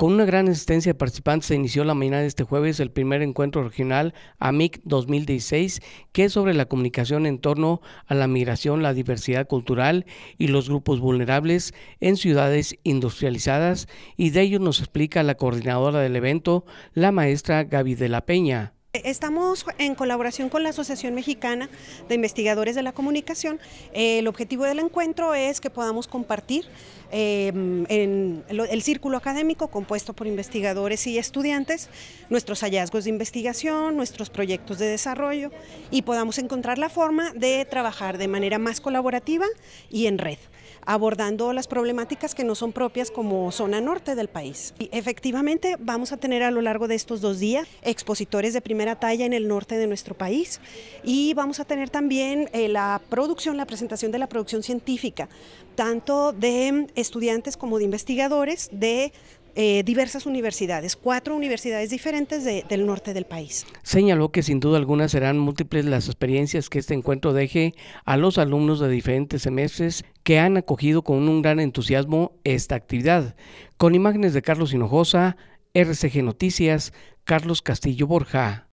Con una gran asistencia de participantes se inició la mañana de este jueves el primer encuentro regional AMIC 2016, que es sobre la comunicación en torno a la migración, la diversidad cultural y los grupos vulnerables en ciudades industrializadas, y de ello nos explica la coordinadora del evento, la maestra Gaby de la Peña. Estamos en colaboración con la Asociación Mexicana de Investigadores de la Comunicación. el objetivo del encuentro es que podamos compartir em, en el círculo académico compuesto por investigadores y estudiantes nuestros hallazgos de investigación, nuestros proyectos de desarrollo y podamos encontrar la forma de trabajar de manera más colaborativa y en red abordando las problemáticas que no son propias como zona norte del país. Y efectivamente vamos a tener a lo largo de estos dos días expositores de primera talla en el norte de nuestro país. Y vamos a tener también eh, la producción, la presentación de la producción científica, tanto de estudiantes como de investigadores de eh, diversas universidades, cuatro universidades diferentes del norte del país. Señaló que sin duda alguna serán múltiples las experiencias que este encuentro deje a los alumnos de diferentes semestres que han acogido con un gran entusiasmo esta actividad. Con imágenes de Carlos Hinojosa, RCG Noticias, Carlos Castillo Borja.